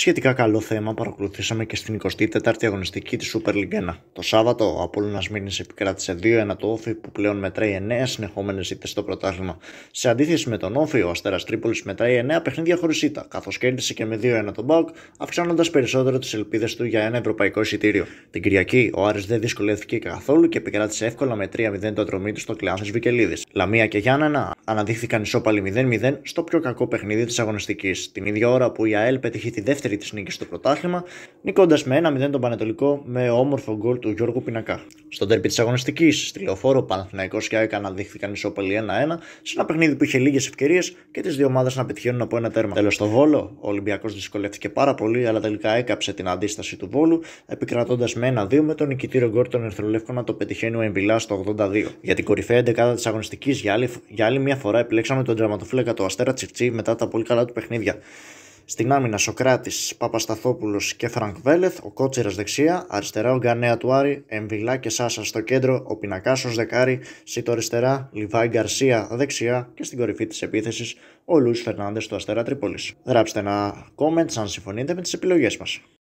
Σχετικά καλό θέμα παρακολουθήσαμε και στην 24η αγωνιστική της Super League 1. Το Σάββατο, ο Απόλλωνας Μήνης επικράτησε 2-1 το Όφη που πλέον μετράει 9 συνεχόμενες ήττες στο πρωτάθλημα. Σε αντίθεση με τον Όφη, ο Αστέρας Τρίπολης μετράει 9 παιχνίδια χωρίς ήττα, καθώς κέρδισε και με 2-1 τον Μπάουκ, αυξάνοντας περισσότερο τις ελπίδες του για ένα ευρωπαϊκό εισιτήριο. Την Κυριακή, ο Άρης δεν δυσκολεύτηκε καθόλου και επικράτησε εύκολα με 3-0 το τρομή του στο Κλεάνθης Βικελίδης. Λαμία και Γιάννενα αναδείχθηκαν ισόπαλοι 0-0 στο πιο κακό παιχνίδι της αγωνιστικής. Την ίδια ώρα που η ΑΕΛ πετύχει τη δεύτερη δεύτερη τη νίκη στο πρωτάθλημα, νικώντας με 1-0 τον Πανετολικό με όμορφο γκολ του Γιώργου Πινακά. Στον τέρπι της αγωνιστικής, στη λεωφόρο, Παναθυναϊκό και Άικα αναδείχθηκαν ισόπαλοι 1-1 σε ένα παιχνίδι που είχε λίγες ευκαιρίες και τις δύο ομάδες να πετυχαίνουν από ένα τέρμα. Τέλος στο Βόλο, ο Ολυμπιακός δυσκολεύτηκε πάρα πολύ, αλλά τελικά έκαψε την αντίσταση του Βόλου, επικρατώντας με 1-2 με τον νικητήριο γκολ των Ερθρολεύκων να το πετυχαίνει ο Εμβιλά στο 82. Για την κορυφαία 11 της αγωνιστικής για άλλη, μια φορά επιλέξαμε τον τραυματοφύλακα του Αστέρα Τσιφτσί μετά τα πολύ καλά του παιχνίδια. Στην άμυνα Σοκράτης, Παπασταθόπουλος και Φρανκ Βέλεθ, ο Κότσιρας δεξιά, αριστερά ο Γκανέα Τουάρη, Εμβιλά και Σάσα στο κέντρο, ο Πινακάσος δεκάρι, Σίτο αριστερά, Λιβάη Γκαρσία δεξιά και στην κορυφή της επίθεσης ο Λουίς Φερνάνδε του Αστέρα Τρίπολης. Γράψτε ένα comment αν συμφωνείτε με τις επιλογές μας.